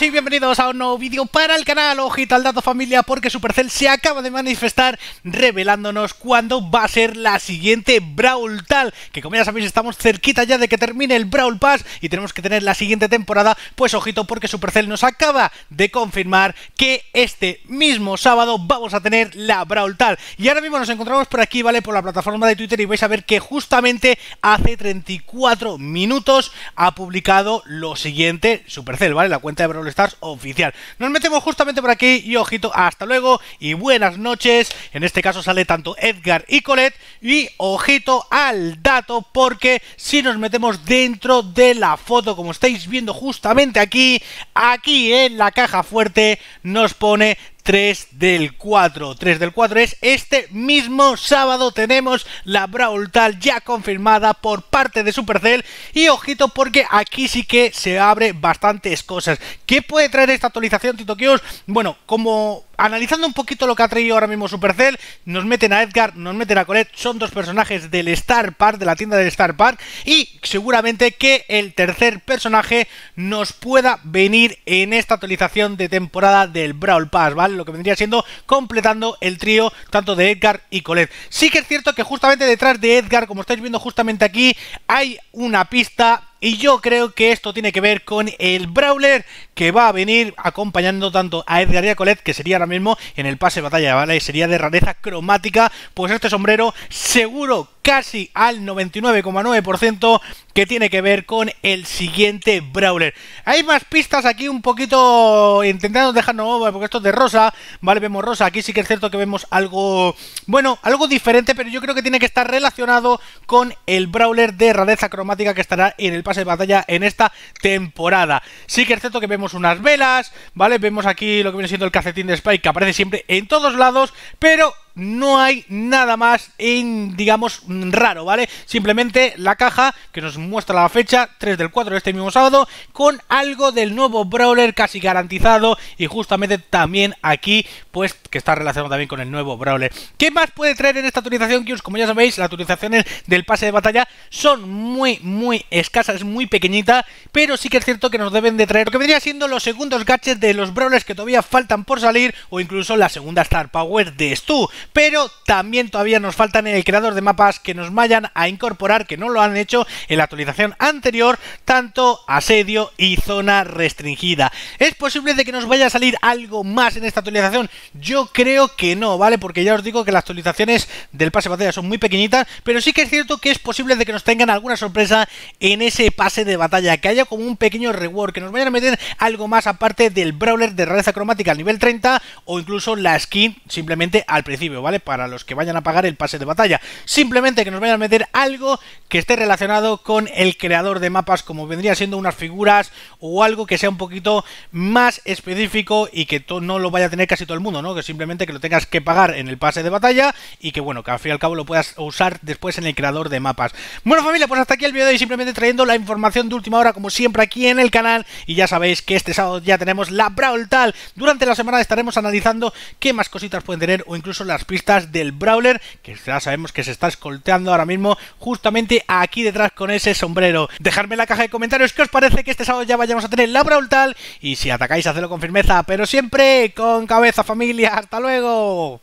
y bienvenidos a un nuevo vídeo para el canal Ojito al dato familia porque Supercell se acaba de manifestar revelándonos cuándo va a ser la siguiente Brawl Tal que como ya sabéis estamos cerquita ya de que termine el Brawl Pass y tenemos que tener la siguiente temporada pues ojito porque Supercell nos acaba de confirmar que este mismo sábado vamos a tener la Brawl Tal y ahora mismo nos encontramos por aquí vale por la plataforma de Twitter y vais a ver que justamente hace 34 minutos ha publicado lo siguiente Supercell vale la cuenta de Brawl lo Stars oficial. Nos metemos justamente por aquí y ojito, hasta luego y buenas noches. En este caso sale tanto Edgar y Colette y ojito al dato porque si nos metemos dentro de la foto, como estáis viendo justamente aquí, aquí en la caja fuerte nos pone 3 del 4. 3 del 4 es este mismo sábado tenemos la Brawl Tal ya confirmada por parte de Supercell y ojito porque aquí sí que se abre bastantes cosas. ¿Qué puede traer esta actualización Tito Kios? Bueno, como analizando un poquito lo que ha traído ahora mismo Supercell, nos meten a Edgar, nos meten a Colette, son dos personajes del Star Park, de la tienda del Star Park, y seguramente que el tercer personaje nos pueda venir en esta actualización de temporada del Brawl Pass, ¿vale? Lo que vendría siendo completando el trío tanto de Edgar y Colette. Sí que es cierto que justamente detrás de Edgar, como estáis viendo justamente aquí, hay una pista y yo creo que esto tiene que ver con el Brawler que va a venir acompañando tanto a Edgar y a que sería ahora mismo en el pase de batalla, ¿vale? Sería de rareza cromática. Pues este sombrero seguro casi al 99,9% que tiene que ver con el siguiente Brawler. Hay más pistas aquí un poquito intentando dejarnos, oh, porque esto es de rosa, ¿vale? Vemos rosa, aquí sí que es cierto que vemos algo, bueno, algo diferente, pero yo creo que tiene que estar relacionado con el Brawler de rareza cromática que estará en el pase de batalla en esta temporada. Sí que es cierto que vemos unas velas, ¿vale? Vemos aquí lo que viene siendo el cacetín de Spike que aparece siempre en todos lados, pero no hay nada más en, digamos, raro, ¿vale? Simplemente la caja que nos muestra la fecha, 3 del 4 de este mismo sábado, con algo del nuevo Brawler casi garantizado y justamente también aquí, pues, que está relacionado también con el nuevo Brawler. ¿Qué más puede traer en esta actualización, Kios? Como ya sabéis, las actualizaciones del pase de batalla son muy, muy escasas, es muy pequeñita, pero sí que es cierto que nos deben de traer lo que vendría siendo los segundos gaches de los Brawlers que todavía faltan por salir o incluso la segunda Star Power de Stu pero también todavía nos faltan el creador de mapas que nos vayan a incorporar, que no lo han hecho en la actualización anterior, tanto asedio y zona restringida. ¿Es posible de que nos vaya a salir algo más en esta actualización? Yo creo que no, ¿vale? Porque ya os digo que las actualizaciones del pase de batalla son muy pequeñitas, pero sí que es cierto que es posible de que nos tengan alguna sorpresa en ese pase de batalla, que haya como un pequeño reward, que nos vayan a meter algo más aparte del brawler de rareza cromática al nivel 30 o incluso la skin simplemente al principio ¿vale? Para los que vayan a pagar el pase de batalla. Simplemente que nos vayan a meter algo que esté relacionado con el creador de mapas, como vendría siendo unas figuras o algo que sea un poquito más específico y que no lo vaya a tener casi todo el mundo, ¿no? Que simplemente que lo tengas que pagar en el pase de batalla y que, bueno, que al fin y al cabo lo puedas usar después en el creador de mapas. Bueno, familia, pues hasta aquí el vídeo de hoy, simplemente trayendo la información de última hora, como siempre, aquí en el canal. Y ya sabéis que este sábado ya tenemos la Brawl Tal. Durante la semana estaremos analizando qué más cositas pueden tener o incluso las pistas del Brawler, que ya sabemos que se está escolteando ahora mismo justamente aquí detrás con ese sombrero. Dejadme en la caja de comentarios que os parece que este sábado ya vayamos a tener la Brawl tal y si atacáis, hacedlo con firmeza, pero siempre con cabeza familia. ¡Hasta luego!